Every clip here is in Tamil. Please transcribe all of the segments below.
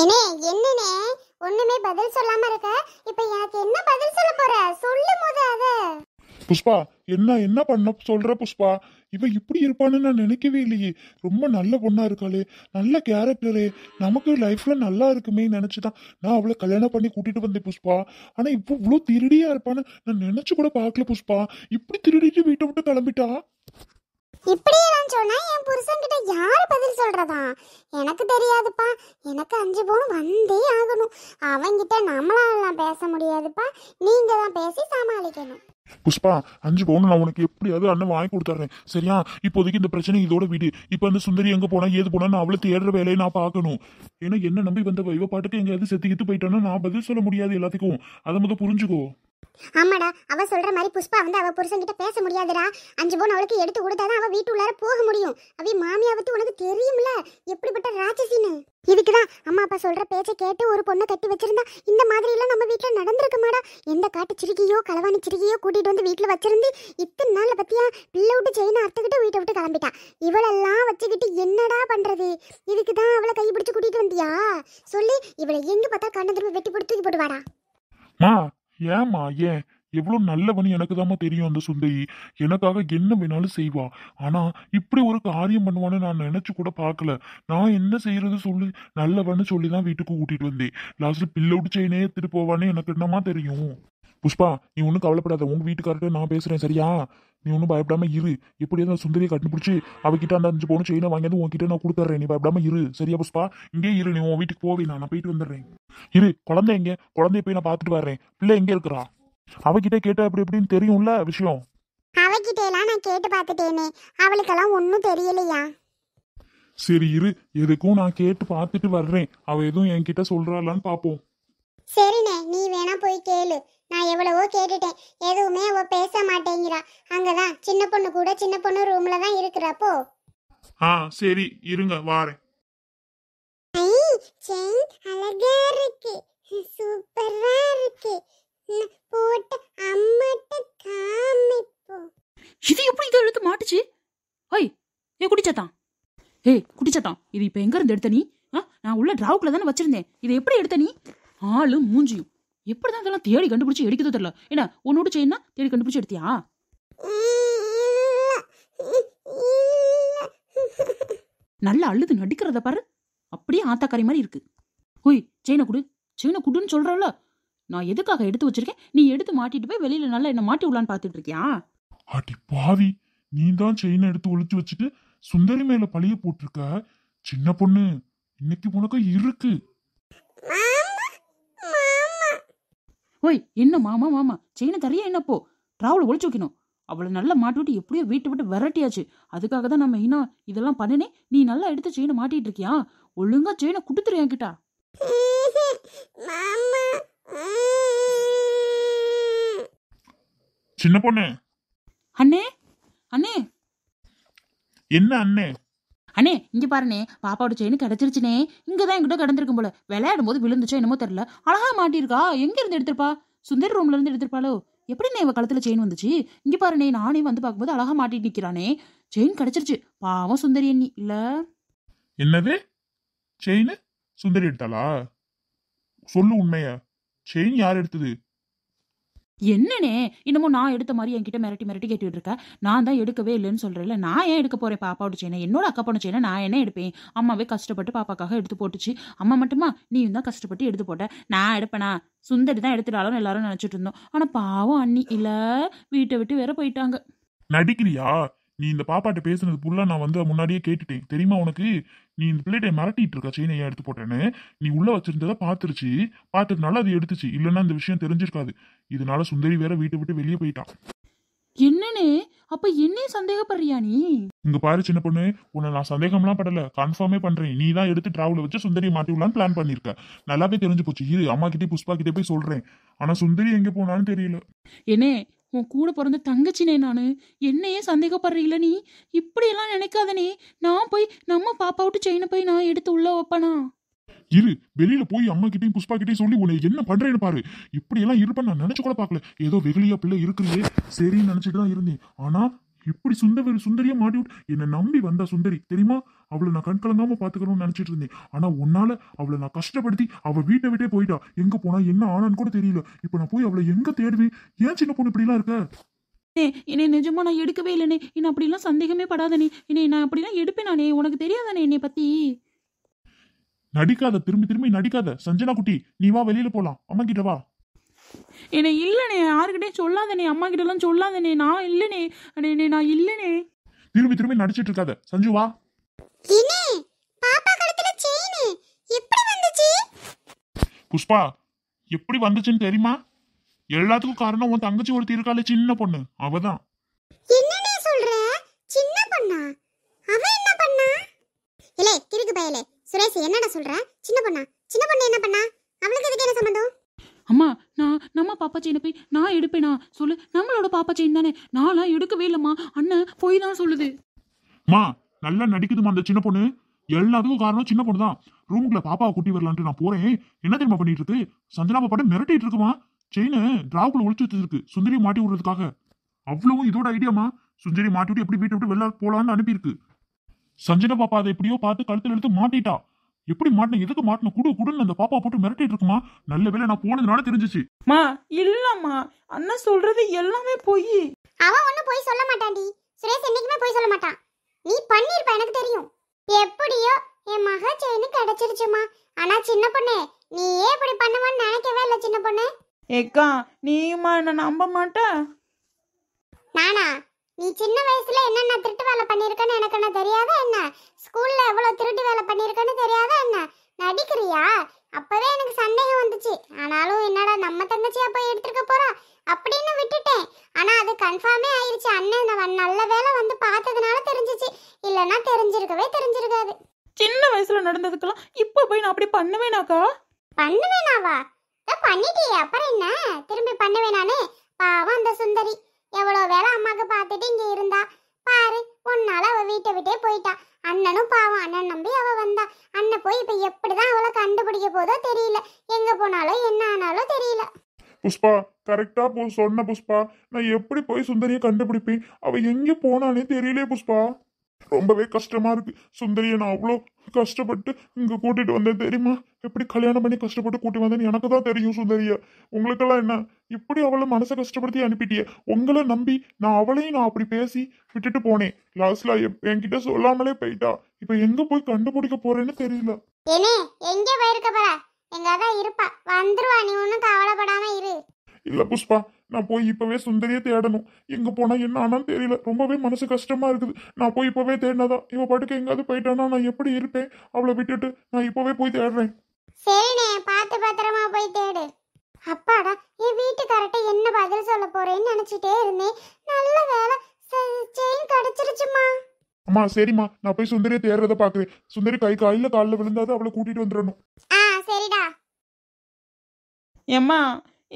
என்ன என்னனே ஒண்ணுமே பதில் சொல்லாம இருக்க இப்ப எனக்கு என்ன பதில் சொல்ல போற சொல்லு முத அத புஷ்பா என்ன என்ன பண்ண சொல்ற புஷ்பா இவ இப்படி இருப்பான்னு நான் நினைக்கவே இல்லையே ரொம்ப நல்ல பொண்ணா இருக்காளே நல்ல கேரக்டரே நமக்கு லைஃப்ல நல்லா இருக்குமே நினைச்சுதான் நான் அவளை கல்யாணம் பண்ணி கூட்டிட்டு வந்தேன் புஷ்பா ஆனா இப்போ இவ்வளவு திருடியா இருப்பான்னு நான் நினைச்சு கூட பாக்கல புஷ்பா இப்படி திருடிட்டு வீட்டை விட்டு கிளம்பிட்டா இப்படியே நான் சொன்னா என் புருஷன்கிட்ட யார் பதில் சொல்றதா எனக்கு தெரியாதுப்பா எனக்கு அஞ்சு பவுன் வந்தே ஆகணும் அவங்கிட்ட நம்மளாலாம் பேச முடியாதுப்பா நீங்க தான் பேசி சமாளிக்கணும் புஷ்பா அஞ்சு பவுன் நான் உனக்கு எப்படியாவது அண்ணன் வாங்கி கொடுத்துறேன் சரியா இப்போதைக்கு இந்த பிரச்சனை இதோட வீடு இப்போ அந்த சுந்தரி எங்க போனா ஏது போனா நான் அவளை தேடுற வேலையை நான் பார்க்கணும் ஏன்னா என்ன நம்பி வந்த இவ பாட்டுக்கு எங்கேயாவது கித்து போயிட்டானா நான் பதில் சொல்ல முடியாது எல்லாத்துக்கும் அதை முதல் புரிஞ்சுக்கோ ஆமாடா அவ சொல்ற மாதிரி புஷ்பா வந்து அவ புருஷன்கிட்ட பேச முடியாதுடா அஞ்சு பவுன் அவளுக்கு எடுத்து கொடுத்தாதான் அவ வீட்டு உள்ளார போக முடியும் அவ மாமியா உனக்கு தெரியும்ல எப்படிப்பட்ட ராட்சசின்னு இதுக்குதான் அம்மா அப்பா சொல்ற பேச்சை கேட்டு ஒரு பொண்ணை கட்டி வச்சிருந்தா இந்த மாதிரி எல்லாம் நம்ம வீட்டுல மாடா எந்த காட்டு சிறுகியோ களவாணி சிறுகியோ கூட்டிட்டு வந்து வீட்டுல வச்சிருந்து இத்தனை நாள்ல பத்தியா பிள்ளை விட்டு செயினை அறுத்துக்கிட்டு வீட்டை விட்டு கிளம்பிட்டா இவளெல்லாம் வச்சுக்கிட்டு என்னடா பண்றது இதுக்குதான் அவளை கை பிடிச்சு கூட்டிட்டு வந்தியா சொல்லி இவளை எங்க பார்த்தா கண்ண திரும்ப வெட்டி போட்டு தூக்கி போட்டு வாடா ஏம்மா ஏன் எவ்வளோ நல்லவன்னு எனக்கு தாம்மா தெரியும் அந்த சுந்தரி எனக்காக என்ன வேணாலும் செய்வா ஆனால் இப்படி ஒரு காரியம் பண்ணுவான்னு நான் நினச்சி கூட பார்க்கல நான் என்ன செய்யறது சொல்லி நல்லவன்னு சொல்லி தான் வீட்டுக்கு கூட்டிகிட்டு வந்தேன் லாஸ்ட்டு பில்லவுட் செயினே எடுத்துட்டு போவானே எனக்கு என்னம்மா தெரியும் புஷ்பா நீ ஒன்றும் கவலைப்படாத உங்கள் வீட்டுக்கார்ட்ட நான் பேசுகிறேன் சரியா நீ ஒன்றும் பயப்படாம இரு தான் நான் சுந்தரியை கண்டுபிடிச்சி அவகிட்ட அந்த அஞ்சு பவுன் செயினை வாங்கியாந்து உங்ககிட்ட நான் கொடுத்துட்றேன் நீ பயப்படாம இரு சரியா புஷ்பா இங்கே இரு நீ உன் வீட்டுக்கு போவே நான் போயிட்டு வந்துடுறேன் இரு குழந்தை எங்கே குழந்தைய போய் நான் பார்த்துட்டு வர்றேன் பிள்ளை எங்கே இருக்கிறா அவகிட்ட கேட்டால் அப்படி எப்படின்னு தெரியும்ல விஷயம் அவகிட்ட எல்லாம் நான் கேட்டு பார்த்துட்டேனே அவளுக்கெல்லாம் ஒன்றும் தெரியலையா சரி இரு எதுக்கும் நான் கேட்டு பார்த்துட்டு வர்றேன் அவள் எதுவும் என்கிட்ட சொல்றாளான்னு பார்ப்போம் சரிண்ணே நீ வேணா போய் கேளு நான் எவ்வளவோ கேட்டுட்டேன் எதுவுமே அவ பேச மாட்டேங்கிறா அங்கதான் சின்ன பொண்ணு கூட சின்ன பொண்ணு ரூம்ல தான் இருக்கிறப்போ ஆ சரி இருங்க வாரேன் ஐ செயின் அழகா இருக்கு சூப்பரா இருக்கு போட்டு அம்மாட்ட காமிப்போம் இது எப்படி இதை எடுத்து மாட்டுச்சு ஐய் ஏ குடிச்சதான் ஏய் குடிச்சதான் இது இப்போ எங்கேருந்து எடுத்த நீ ஆ நான் உள்ள ட்ராவுக்குள்ள தானே வச்சிருந்தேன் இதை எப்படி எடுத்த நீ ஆளும் மூஞ்சியும் எப்படிதான் அதெல்லாம் இதெல்லாம் தேடி கண்டுபிடிச்சி எடுக்கிறது தெரியல என்ன உன்னோட செயின்னா தேடி கண்டுபிடிச்சி எடுத்தியா நல்லா அழுது நடிக்கிறத பாரு அப்படியே ஆத்தாக்காரி மாதிரி இருக்கு ஓய் செயினை குடு செயினை குடுன்னு சொல்றல நான் எதுக்காக எடுத்து வச்சிருக்கேன் நீ எடுத்து மாட்டிட்டு போய் வெளியில நல்லா என்ன மாட்டி விடலான்னு பாத்துட்டு இருக்கியா அடி பாவி நீ தான் செயினை எடுத்து ஒழிச்சு வச்சுட்டு சுந்தரி மேல பழிய போட்டிருக்க சின்ன பொண்ணு இன்னைக்கு உனக்கு இருக்கு ஓய் என்ன மாமா மாமா செயினை தரையா என்னப்போ டிராவலை ஒழிச்சு வைக்கணும் அவளை நல்லா மாட்டுவிட்டு எப்படியோ வீட்டை விட்டு விரட்டியாச்சு அதுக்காக தான் நம்ம இன்னும் இதெல்லாம் பண்ணனே நீ நல்லா எடுத்து செயினை மாட்டிட்டு இருக்கியா ஒழுங்கா செயினை குடுத்துரு கிட்டா சின்ன பொண்ணு அண்ணே அண்ணே என்ன அண்ணே அண்ணே இங்க பாருனே பாப்பாவோட செயின் கிடைச்சிருச்சுனே இங்கதான் என்கிட்ட கிடந்திருக்கும் போல விளையாடும் போது விழுந்துச்சோ என்னமோ தெரியல அழகா மாட்டியிருக்கா எங்க இருந்து எடுத்திருப்பா சுந்தர் ரூம்ல இருந்து எடுத்திருப்பாளோ எப்படிண்ணே இவ கழுத்துல செயின் வந்துச்சு இங்க பாருனே நானே வந்து பார்க்கும்போது அழகா மாட்டிட்டு நிக்கிறானே செயின் கிடைச்சிருச்சு பாவம் சுந்தரி அண்ணி இல்ல என்னது செயின் சுந்தரி எடுத்தாளா சொல்லு உண்மைய செயின் யார் எடுத்தது என்னனே இன்னமும் நான் எடுத்த மாதிரி என்கிட்ட மிரட்டி மிரட்டி கேட்டுட்டு இருக்கேன் நான் தான் எடுக்கவே இல்லைன்னு சொல்கிறேன் நான் ஏன் எடுக்க போகிறேன் பாப்பாவோட செய்யணும் என்னோட அக்கா பொண்ணு செய்யணும் நான் என்ன எடுப்பேன் அம்மாவே கஷ்டப்பட்டு பாப்பாக்காக எடுத்து போட்டுச்சு அம்மா மட்டுமா நீயும் தான் கஷ்டப்பட்டு எடுத்து போட்ட நான் எடுப்பேனா சுந்தரி தான் எடுத்துட்டாலும் எல்லாரும் நினச்சிட்டு இருந்தோம் ஆனால் பாவம் அண்ணி இல்லை வீட்டை விட்டு வேற போயிட்டாங்க நடிக்கிறியா நீ இந்த பாப்பாட்ட பேசுனது புள்ள நான் வந்து முன்னாடியே கேட்டுட்டேன் தெரியுமா உனக்கு நீ இந்த பிள்ளைகிட்ட மிரட்டிட்டு இருக்க செயினை எடுத்து போட்டேன்னு நீ உள்ள வச்சிருந்ததை பார்த்துருச்சு பார்த்ததுனால அது எடுத்துச்சு இல்லைன்னா இந்த விஷயம் தெரிஞ்சிருக்காது இதனால சுந்தரி வேற வீட்டை விட்டு வெளியே போயிட்டான் என்னனே அப்ப என்னைய சந்தேகப்படுறியா நீ இங்க பாரு சின்ன பொண்ணு உன்னை நான் சந்தேகம்லாம் படல கன்ஃபார்மே பண்றேன் நீ தான் எடுத்து டிராவல வச்சு சுந்தரி மாட்டிவிடலான்னு பிளான் பண்ணிருக்க நல்லாவே தெரிஞ்சு போச்சு இது அம்மா கிட்டே புஷ்பா கிட்டே போய் சொல்றேன் ஆனா சுந்தரி எங்க போனாலும் தெரியல என்னே உன் கூட பிறந்த தங்கச்சினே நானு என்னையே சந்தேகப்படுறீங்கள நீ இப்படியெல்லாம் நினைக்காதனே நான் போய் நம்ம விட்டு செயினை போய் நான் எடுத்து உள்ள வைப்பனா இரு வெளியில போய் அம்மா கிட்டையும் புஷ்பா கிட்டையும் சொல்லி உன்னை என்ன பண்றேன்னு பாரு இப்படி எல்லாம் இருப்பேன் நான் நினைச்சு கூட பாக்கல ஏதோ வெகுளியா பிள்ளை இருக்கிறியே சரின்னு நினைச்சிட்டு தான் இருந்தேன் ஆனா எப்படி சுந்தவர் சுந்தரியா மாட்டி என்னை நம்பி வந்தா சுந்தரி தெரியுமா அவளை நான் கலங்காம பாத்துக்கணும்னு நினைச்சிட்டு இருந்தேன் ஆனா உன்னால அவளை நான் கஷ்டப்படுத்தி அவ வீட்டை விட்டே போயிட்டா எங்க போனா என்ன ஆனான்னு கூட தெரியல இப்ப நான் போய் அவளை எங்க தேடுவேன் ஏன் சின்ன பொண்ணு இப்படி எல்லாம் இருக்க என்னை நிஜமா நான் எடுக்கவே இல்லைனே என்ன அப்படிலாம் சந்தேகமே படாதனே என்னை நான் அப்படிலாம் எடுப்பேன் நானே உனக்கு தெரியாதானே என்னை பத்தி நடிக்காத திரும்பி திரும்பி நடிக்காத சஞ்சனா குட்டி நீ வா வெளியில போலாம் அம்மா கிட்ட வா என்னை இல்லைனே யாருக்கிட்டே சொல்லாதனே அம்மா கிட்டலாம் சொல்லாதனே நான் இல்லனே அண்ணே நான் இல்லைனே திரும்பி திரும்பி நடிச்சிட்டு இருக்காத சஞ்சு வா பாப்பா வந்துச்சு புஷ்பா எப்படி வந்துச்சுன்னு தெரியுமா எல்லாத்துக்கும் காரணம் உன் தங்கச்சி ஒரு தீர்க்கால சின்ன பொண்ணு அவதான் என்னனே சொல்ற சின்ன பொண்ணா அவ என்ன பண்ணா இல்லே திருக்கு பயலே சுரேஷ் என்னடா சொல்ற சின்ன பொண்ணா சின்ன பொண்ணு என்ன பண்ணா அவளுக்கு இதுக்கு என்ன சம்பந்தம் அம்மா நான் நம்ம பாப்பா செயினை போய் நான் எடுப்பேனா சொல்லு நம்மளோட பாப்பா செயின் தானே நான்லாம் எடுக்கவே இல்லம்மா அண்ணன் போய் தான் சொல்லுது மா நல்லா நடிக்குதுமா அந்த சின்ன பொண்ணு எல்லாத்துக்கும் காரணம் சின்ன பொண்ணு தான் ரூமுக்குள்ள பாப்பாவை கூட்டி வரலான்ட்டு நான் போறேன் என்ன தெரியுமா பண்ணிட்டு இருக்கு சந்தனா பாப்பா மிரட்டிட்டு இருக்குமா செயினை டிராவுக்குள்ள ஒழிச்சு வச்சிருக்கு சுந்தரி மாட்டி விடுறதுக்காக அவ்வளவும் இதோட ஐடியாமா சுந்தரி மாட்டி விட்டு எப்படி வீட்டை விட்டு வெளில போலான்னு அனுப்பியிருக்கு சஞ்சனா பாப்பா அதை எப்படியோ பார்த்து கழுத்துல எடுத்து மாட்டிட்டா எப்படி மாட்டின எதுக்கு மாட்டின குடு குடுன்னு அந்த பாப்பா போட்டு மிரட்டிட்டு இருக்குமா நல்ல வேலை நான் போனதுனால தெரிஞ்சிச்சு மா இல்லம்மா அண்ணன் சொல்றது எல்லாமே பொய் அவன் ஒன்னும் போய் சொல்ல மாட்டான்டி சுரேஷ் என்னைக்குமே போய் சொல்ல மாட்டான் நீ பண்ணிருப்ப எனக்கு தெரியும் எப்படியோ என் மக செயின் கிடைச்சிருச்சுமா ஆனா சின்ன பொண்ணு ஏன் இப்படி பண்ணுவான்னு நினைக்கவே இல்லை சின்ன பொண்ணு ஏக்கா நீயுமா என்ன நம்ப மாட்ட நானா நீ சின்ன வயசுல என்னென்ன திருட்டு வேலை பண்ணிருக்கன்னு எனக்கு என்ன தெரியாதா என்ன ஸ்கூல்ல எவ்வளவு திருட்டு வேலை பண்ணிருக்கன்னு தெரியாதா என்ன நடிக்கிறியா அப்பவே எனக்கு சந்தேகம் வந்துச்சு ஆனாலும் என்னடா நம்ம தங்கச்சியா போய் எடுத்துருக்க போறா அப்படின்னு விட்டுட்டேன் ஆனா அது கன்ஃபார்மே ஆயிடுச்சு அண்ணன் நல்ல வேலை வந்து பார்த்ததுனால தெரிஞ்சிச்சு இல்லைன்னா தெரிஞ்சிருக்கவே தெரிஞ்சிருக்காது சின்ன வயசுல நடந்ததுக்கெல்லாம் இப்போ போய் நான் அப்படி பண்ணுவேனாக்கா பண்ணுவேனாவா பண்ணிட்டே அப்புறம் என்ன திரும்பி பண்ணுவேனானே பாவம் அந்த சுந்தரி எவ்வளோ வேலை அம்மாவுக்கு பார்த்துட்டு இங்கே இருந்தா பாரு ஒன்னால அவள் வீட்டை விட்டே போயிட்டா அண்ணனும் பாவம் அண்ணன் நம்பி அவள் வந்தா அண்ணன் போய் இப்போ எப்படி தான் அவளை கண்டுபிடிக்க போதோ தெரியல எங்கே போனாலோ என்ன ஆனாலோ தெரியல புஷ்பா கரெக்டா போ சொன்ன புஷ்பா நான் எப்படி போய் சுந்தரிய கண்டுபிடிப்பேன் அவ எங்க போனாலே தெரியலே புஷ்பா ரொம்பவே கஷ்டமா இருக்கு சுந்தரிய நான் அவ்வளோ கஷ்டப்பட்டு இங்க கூட்டிட்டு வந்தேன் தெரியுமா எப்படி கல்யாணம் பண்ணி கஷ்டப்பட்டு கூட்டி வந்தேன்னு எனக்கு தான் தெரியும் சுந்தரிய உங்களுக்கெல்லாம் என்ன இப்படி அவளை மனசை கஷ்டப்படுத்தி அனுப்பிட்டியே உங்களை நம்பி நான் அவளையும் நான் அப்படி பேசி விட்டுட்டு போனேன் லாஸ்ட்ல என்கிட்ட சொல்லாமலே போயிட்டா இப்ப எங்க போய் கண்டுபிடிக்க போறேன்னு தெரியல ஏனே எங்க போயிருக்க போற எங்காதான் இருப்பா வந்துருவா நீ ஒன்னும் கவலைப்படாம இரு இல்ல புஷ்பா நான் போய் இப்பவே சுந்தரிய தேடணும் எங்க போனா என்ன ஆனான்னு தெரியல ரொம்பவே மனசு கஷ்டமா இருக்குது நான் போய் இப்பவே தேடினாதான் இவ பாட்டுக்கு எங்காவது போயிட்டானா நான் எப்படி இருப்பேன் அவளை விட்டுட்டு நான் இப்பவே போய் தேடுறேன் சரிண்ணே பார்த்து பத்திரமா போய் தேடு அப்பாடா என் வீட்டுக்காரட்ட என்ன பதில் சொல்ல போறேன்னு நினைச்சிட்டே இருந்தேன் நல்ல வேலை செயின் கிடைச்சிருச்சுமா அம்மா சரிம்மா நான் போய் சுந்தரிய தேர்றத பாக்குறேன் சுந்தரி கை காலில காலில் விழுந்தாது அவளை கூட்டிட்டு வந்துடணும் ஆ சரிடா ஏம்மா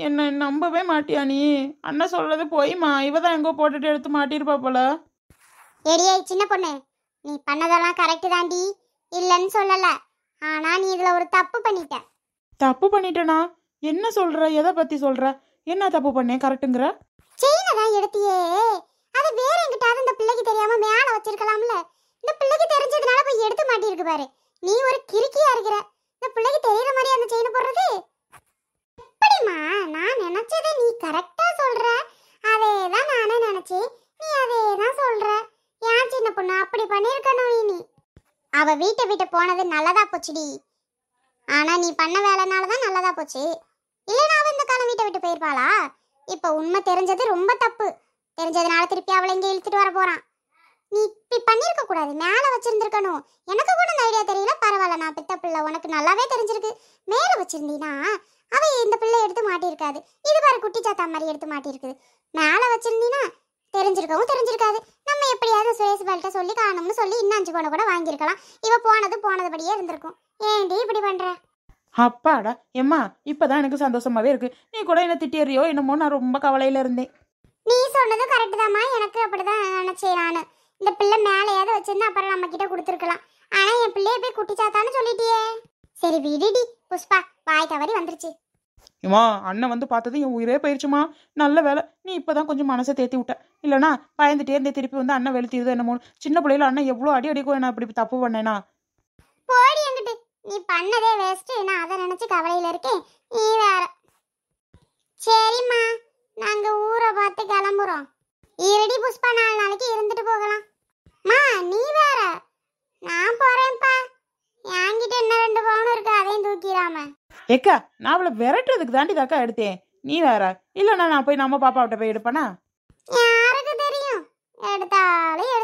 என்ன நம்பவே மாட்டியா நீ அண்ணன் சொல்றது போய்மா இவ தான் எங்கோ போட்டுட்டு எடுத்து மாட்டிருப்பா போல எடியே சின்ன பொண்ணு நீ பண்ணதெல்லாம் கரெக்ட் தாண்டி இல்லைன்னு சொல்லல ஆனா நீ இதுல ஒரு தப்பு பண்ணிட்ட தப்பு பண்ணிட்டனா என்ன சொல்ற எதை பத்தி சொல்ற என்ன தப்பு பண்ணேன் கரெக்ட்டுங்கிற செயினை தான் எடுத்தியே அது வேற எங்கிட்டாவது இந்த பிள்ளைக்கு தெரியாம மேல வச்சிருக்கலாம்ல இந்த பிள்ளைக்கு தெரிஞ்சதுனால போய் எடுத்து மாட்டிருக்கு பாரு நீ ஒரு கிறுக்கியா இருக்கிற இந்த பிள்ளைக்கு தெரியற மாதிரி அந்த செயின் போடுறது எப்படிமா நான் நினைச்சதை நீ கரெக்டா சொல்ற அதே தான் நானே நினைச்சேன் நீ அதே தான் சொல்ற ஏன் சின்ன பொண்ணு அப்படி பண்ணியிருக்கணும் நீ அவ வீட்டை விட்டு போனது நல்லதா போச்சுடி ஆனா நீ பண்ண வேலைனால தான் நல்லதா போச்சு இல்லைனா அவ இந்த காலம் வீட்டை விட்டு போயிருப்பாளா இப்போ உண்மை தெரிஞ்சது ரொம்ப தப்பு தெரிஞ்சதுனால திருப்பி அவளை இங்கே இழுத்துட்டு வர போறான் நீ இப்படி பண்ணிருக்க கூடாது மேலே வச்சிருந்துருக்கணும் எனக்கு கூட இந்த ஐடியா தெரியல பரவாயில்ல நான் பித்த பிள்ளை உனக்கு நல்லாவே தெரிஞ்சிருக்கு மேலே வச்சிருந்தீனா அவ இந்த பிள்ளை எடுத்து மாட்டியிருக்காது இது பாரு குட்டி சாத்தா மாதிரி எடுத்து மாட்டியிருக்குது மேலே வச்சிருந்தீனா தெரிஞ்சிருக்கவும் தெரிஞ்சிருக்காது நம்ம எப்படியாவது சுரேஷ் பால்கிட்ட சொல்லி காணும்னு சொல்லி இன்னும் அஞ்சு கூட வாங்கியிருக்கலாம் இவ போனது போனதுபடியே இருந்திருக்கும் ஏன்டி இப்படி பண்ற அப்பாடா எம்மா இப்பதான் எனக்கு சந்தோஷமாவே இருக்கு நீ கூட என்ன திட்டியறியோ என்னமோ நான் ரொம்ப கவலையில இருந்தேன் நீ சொன்னதும் கரெக்ட் தாம்மா எனக்கு அப்படிதான் நினைச்சேன் நானு இந்த பிள்ளை மேலையாவது வச்சிருந்தா அப்புறம் நம்ம கிட்ட கொடுத்துருக்கலாம் ஆனா என் பிள்ளைய போய் குட்டிச்சாத்தான்னு சொல்லிட்டியே சரி விடுடி புஷ்பா வாய் தவறி வந்துருச்சு இம்மா அண்ணன் வந்து பார்த்தது என் உயிரே போயிருச்சுமா நல்ல வேலை நீ இப்பதான் கொஞ்சம் மனசை தேத்தி விட்ட இல்லைனா பயந்துட்டே இருந்தே திருப்பி வந்து அண்ணன் வெளுத்திடுது என்னமோ சின்ன பிள்ளையில அண்ணன் எவ்வளோ அடி அடிக்கும் என்ன இப்படி தப்பு பண்ணேனா நீ பண்ணதே வேஸ்ட் நான் அதை நினைச்சு கவலையில இருக்கேன் நீ வேற சரிம்மா நாங்க ஊரை பார்த்து கிளம்புறோம் இரடி புஷ்பா நாலு நாளைக்கு இருந்துட்டு போகலாம் மா நீ வேற நான் போறேன்ப்பா என்கிட்ட என்ன ரெண்டு பவுன் இருக்கு அதையும் தூக்கிடாம ஏக்கா நான் அவளை விரட்டுறதுக்கு தாண்டி தாக்கா எடுத்தேன் நீ வேற இல்லைன்னா நான் போய் நம்ம பாப்பாவிட்ட போய் எடுப்பேனா யாருக்கு தெரியும் எடுத்தாலும்